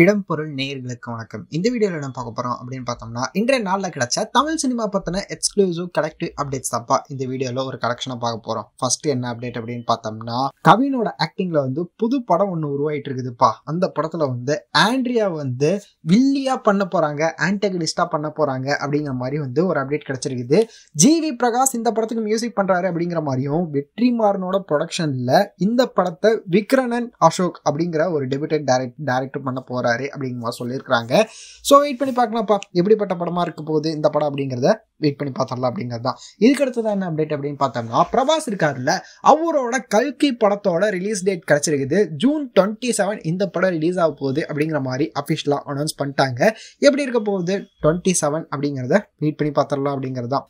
இடம் பொருள் நேயர்களுக்கு வணக்கம் இந்த வீடியோவில் என்ன பார்க்க போகிறோம் அப்படின்னு பார்த்தோம்னா இன்றைய நாளில் கிடைச்ச தமிழ் சினிமா பற்றின எக்ஸ்க்ளூசிவ் கலெக்டிவ் அப்டேட்ஸ் தப்பா இந்த வீடியோவில் ஒரு கலெக்ஷனை பார்க்க போகிறோம் ஃபர்ஸ்ட் என்ன அப்டேட் அப்படின்னு பார்த்தோம்னா கவினோட ஆக்டிங்கில் வந்து புது படம் ஒன்று உருவாயிட்டு இருக்குதுப்பா அந்த படத்தில் வந்து ஆண்ட்ரியா வந்து வில்லியா பண்ண போகிறாங்க ஆன்டகனிஸ்டாக பண்ண போகிறாங்க அப்படிங்கிற மாதிரி வந்து ஒரு அப்டேட் கிடைச்சிருக்குது ஜிவி பிரகாஷ் இந்த படத்துக்கு மியூசிக் பண்ணுறாரு அப்படிங்கிற மாதிரியும் வெற்றிமாறனோட ப்ரொடக்ஷனில் இந்த படத்தை விக்ரணன் அசோக் அப்படிங்கிற ஒரு டெபியூட்டட் டேரக்ட் டேரக்டர் பண்ண போகிறார் போறாரு அப்படிங்கிற சொல்லியிருக்கிறாங்க ஸோ வெயிட் பண்ணி பார்க்கலாம்ப்பா எப்படிப்பட்ட படமா இருக்க போகுது இந்த படம் அப்படிங்கிறத வெயிட் பண்ணி பார்த்தரலாம் அப்படிங்கிறது தான் இதுக்கடுத்ததான் என்ன அப்டேட் அப்படின்னு பார்த்தோம்னா பிரபாஸ் இருக்காருல்ல அவரோட கல்கி படத்தோட ரிலீஸ் டேட் கிடச்சிருக்குது ஜூன் டுவெண்ட்டி செவன் இந்த படம் ரிலீஸ் ஆக போகுது அப்படிங்கிற மாதிரி அஃபிஷியலாக அனௌன்ஸ் பண்ணிட்டாங்க எப்படி இருக்க போகுது டுவெண்ட்டி செவன் அப்படிங்கிறத வெயிட் பண்ணி பார்த்தரலாம் அப்படிங்கிறது தான்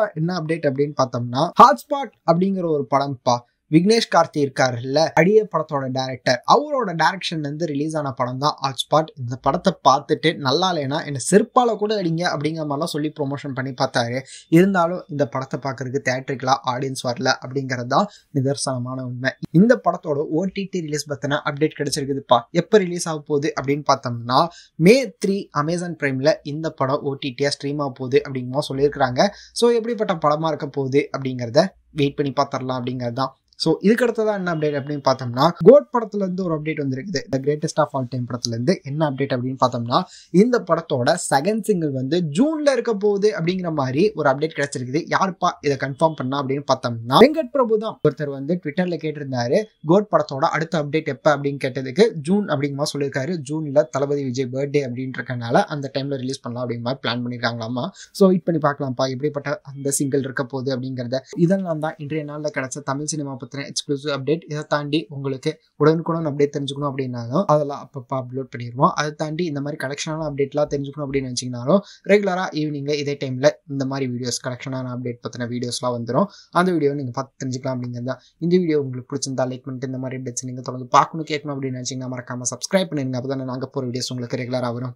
தான் என்ன அப்டேட் அப்படின்னு பார்த்தோம்னா ஹாட்ஸ்பாட் அப்படிங்கிற ஒரு படம்ப்பா விக்னேஷ் கார்த்தி இருக்காருல்ல அடிய படத்தோட டேரக்டர் அவரோட டேரக்ஷன்ல இருந்து ரிலீஸ் ஆன படம் தான் ஆட் ஸ்பாட் இந்த படத்தை பார்த்துட்டு நல்லா இல்லைன்னா என்ன செருப்பால கூட அடிங்க அப்படிங்கிற மாதிரிலாம் சொல்லி ப்ரொமோஷன் பண்ணி பார்த்தாரு இருந்தாலும் இந்த படத்தை பார்க்கறதுக்கு தேட்டருக்குலாம் ஆடியன்ஸ் வரல அப்படிங்கிறது தான் நிதர்சனமான உண்மை இந்த படத்தோட ஓடிடி ரிலீஸ் பத்தின அப்டேட் கிடைச்சிருக்குதுப்பா எப்போ ரிலீஸ் ஆக போகுது அப்படின்னு பார்த்தோம்னா மே த்ரீ அமேசான் பிரைம்ல இந்த படம் ஓடிடியா ஸ்ட்ரீம் ஆக போகுது அப்படிங்குமா சொல்லியிருக்கிறாங்க ஸோ எப்படிப்பட்ட படமா இருக்க போகுது அப்படிங்கிறத வெயிட் பண்ணி பார்த்துடலாம் அப்படிங்கிறது தான் ஸோ இதுக்கடுத்ததான் என்ன அப்டேட் அப்படின்னு பார்த்தோம்னா கோட் இருந்து ஒரு அப்டேட் வந்திருக்குது the greatest of all time படத்துலேருந்து என்ன அப்டேட் அப்படின்னு பார்த்தோம்னா இந்த படத்தோட செகண்ட் சிங்கிள் வந்து ஜூனில் இருக்க போகுது அப்படிங்கிற மாதிரி ஒரு அப்டேட் கிடைச்சிருக்குது யாருப்பா இதை கன்ஃபார்ம் பண்ணா அப்படின்னு பார்த்தோம்னா வெங்கட் பிரபு தான் ஒருத்தர் வந்து ட்விட்டரில் கேட்டிருந்தாரு கோட் படத்தோட அடுத்த அப்டேட் எப்போ அப்படின்னு கேட்டதுக்கு ஜூன் அப்படிங்கிற சொல்லியிருக்காரு ஜூனில் தளபதி விஜய் பர்த்டே அப்படின்றதுனால அந்த டைமில் ரிலீஸ் பண்ணலாம் அப்படிங்கிற மாதிரி பிளான் பண்ணியிருக்காங்களாமா ஸோ வெயிட் பண்ணி பார்க்கலாம்ப்பா எப்படிப்பட்ட அந்த சிங்கிள் இருக்க போகுது அப்படிங்கிறத இதெல்லாம் தான் இன்றைய நாளில் கிடைச்ச தமிழ் சினிமா பற்றி கொடுத்துறேன் எக்ஸ்க்ளூசிவ் அப்டேட் இதை தாண்டி உங்களுக்கு உடனுக்குடன் அப்டேட் தெரிஞ்சுக்கணும் அப்படின்னாலும் அதெல்லாம் அப்பப்போ அப்லோட் பண்ணிடுவோம் அதை தாண்டி இந்த மாதிரி கலெக்ஷனான அப்டேட்லாம் தெரிஞ்சுக்கணும் அப்படின்னு நினச்சிங்கனாலும் ரெகுலராக ஈவினிங்கில் இதே டைமில் இந்த மாதிரி வீடியோஸ் கலெக்ஷனான அப்டேட் பற்றின வீடியோஸ்லாம் வந்துடும் அந்த வீடியோ நீங்கள் பார்த்து தெரிஞ்சுக்கலாம் அப்படிங்கிறது தான் இந்த வீடியோ உங்களுக்கு பிடிச்சிருந்தா லைக் பண்ணிட்டு இந்த மாதிரி அப்டேட்ஸ் நீங்கள் தொடர்ந்து பார்க்கணும் கேட்கணும் அப்படின்னு நினச்சிங்கன்னா மறக்காமல் சப்ஸ்கிரைப் பண்ணிடுங்க அப்போ தான் நாங்கள் போகிற வீடியோஸ் உங்களுக்கு ரெகுலராக வரும்